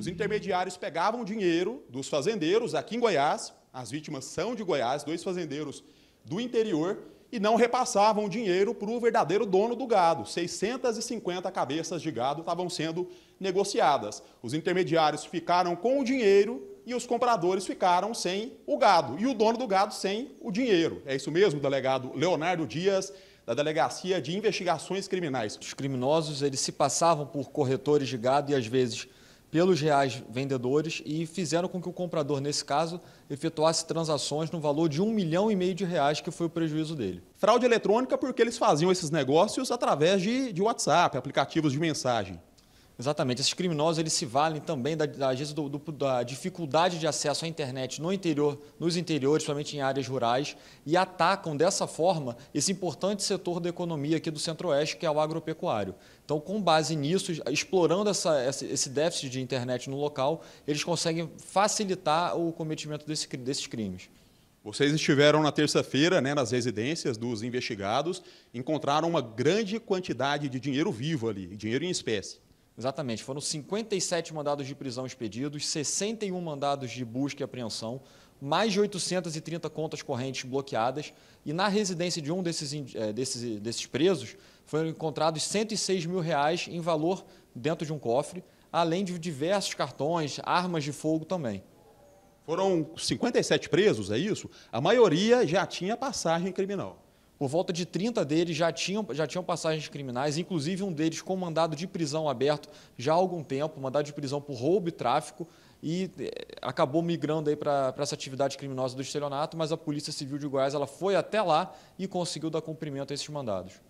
Os intermediários pegavam dinheiro dos fazendeiros aqui em Goiás, as vítimas são de Goiás, dois fazendeiros do interior, e não repassavam dinheiro para o verdadeiro dono do gado. 650 cabeças de gado estavam sendo negociadas. Os intermediários ficaram com o dinheiro e os compradores ficaram sem o gado e o dono do gado sem o dinheiro. É isso mesmo, delegado Leonardo Dias, da Delegacia de Investigações Criminais. Os criminosos, eles se passavam por corretores de gado e às vezes pelos reais vendedores e fizeram com que o comprador, nesse caso, efetuasse transações no valor de um milhão e meio de reais, que foi o prejuízo dele. Fraude eletrônica porque eles faziam esses negócios através de, de WhatsApp, aplicativos de mensagem. Exatamente. Esses criminosos eles se valem também da, da, do, do, da dificuldade de acesso à internet no interior, nos interiores, principalmente em áreas rurais, e atacam dessa forma esse importante setor da economia aqui do Centro-Oeste, que é o agropecuário. Então, com base nisso, explorando essa, esse déficit de internet no local, eles conseguem facilitar o cometimento desse, desses crimes. Vocês estiveram na terça-feira né, nas residências dos investigados, encontraram uma grande quantidade de dinheiro vivo ali, dinheiro em espécie. Exatamente, foram 57 mandados de prisão expedidos, 61 mandados de busca e apreensão, mais de 830 contas correntes bloqueadas e na residência de um desses, eh, desses, desses presos foram encontrados 106 mil reais em valor dentro de um cofre, além de diversos cartões, armas de fogo também. Foram 57 presos, é isso? A maioria já tinha passagem criminal. Por volta de 30 deles já tinham, já tinham passagens criminais, inclusive um deles com mandado de prisão aberto já há algum tempo, mandado de prisão por roubo e tráfico, e eh, acabou migrando aí para essa atividade criminosa do estelionato, mas a Polícia Civil de Goiás ela foi até lá e conseguiu dar cumprimento a esses mandados.